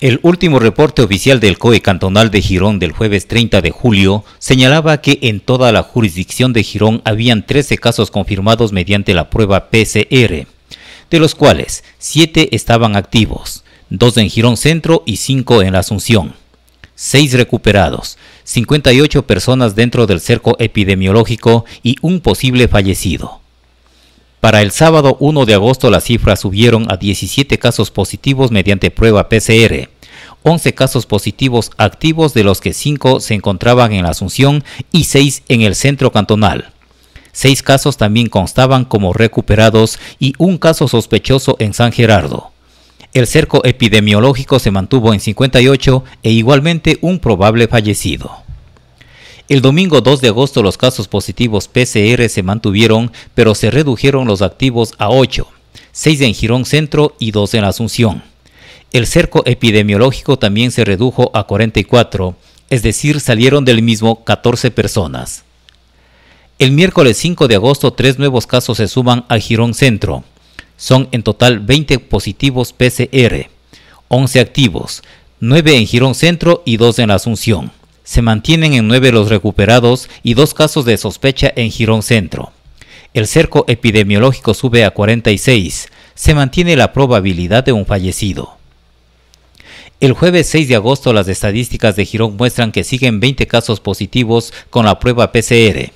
El último reporte oficial del COE cantonal de Girón del jueves 30 de julio señalaba que en toda la jurisdicción de Girón habían 13 casos confirmados mediante la prueba PCR, de los cuales 7 estaban activos, 2 en Girón Centro y 5 en la Asunción. 6 recuperados, 58 personas dentro del cerco epidemiológico y un posible fallecido. Para el sábado 1 de agosto las cifras subieron a 17 casos positivos mediante prueba PCR. 11 casos positivos activos de los que 5 se encontraban en la Asunción y 6 en el centro cantonal. Seis casos también constaban como recuperados y un caso sospechoso en San Gerardo. El cerco epidemiológico se mantuvo en 58 e igualmente un probable fallecido. El domingo 2 de agosto los casos positivos PCR se mantuvieron, pero se redujeron los activos a 8, 6 en Girón Centro y 2 en Asunción. El cerco epidemiológico también se redujo a 44, es decir, salieron del mismo 14 personas. El miércoles 5 de agosto, tres nuevos casos se suman al Girón Centro. Son en total 20 positivos PCR, 11 activos, 9 en Girón Centro y 2 en la Asunción. Se mantienen en nueve los recuperados y dos casos de sospecha en Girón Centro. El cerco epidemiológico sube a 46. Se mantiene la probabilidad de un fallecido. El jueves 6 de agosto las estadísticas de Girón muestran que siguen 20 casos positivos con la prueba PCR,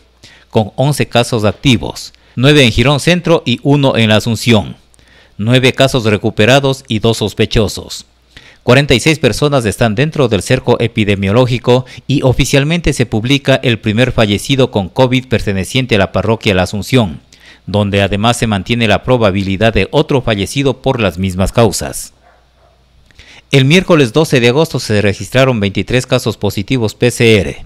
con 11 casos activos, 9 en Girón Centro y 1 en la Asunción, 9 casos recuperados y 2 sospechosos. 46 personas están dentro del cerco epidemiológico y oficialmente se publica el primer fallecido con COVID perteneciente a la parroquia La Asunción, donde además se mantiene la probabilidad de otro fallecido por las mismas causas. El miércoles 12 de agosto se registraron 23 casos positivos PCR,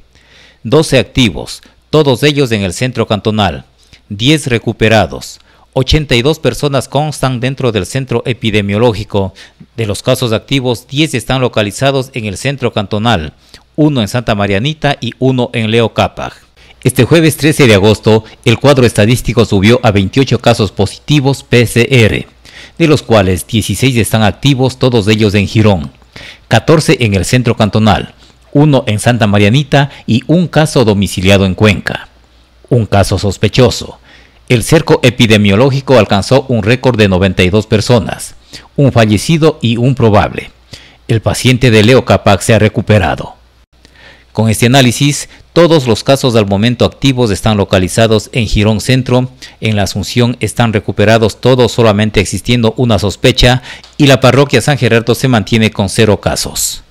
12 activos, todos ellos en el centro cantonal, 10 recuperados, 82 personas constan dentro del centro epidemiológico. De los casos activos, 10 están localizados en el centro cantonal, uno en Santa Marianita y uno en Leo Capag. Este jueves 13 de agosto, el cuadro estadístico subió a 28 casos positivos PCR, de los cuales 16 están activos, todos ellos en Girón, 14 en el centro cantonal, uno en Santa Marianita y un caso domiciliado en Cuenca. Un caso sospechoso, el cerco epidemiológico alcanzó un récord de 92 personas, un fallecido y un probable. El paciente de Leo Capac se ha recuperado. Con este análisis, todos los casos al momento activos están localizados en Girón Centro, en la Asunción están recuperados todos solamente existiendo una sospecha y la parroquia San Gerardo se mantiene con cero casos.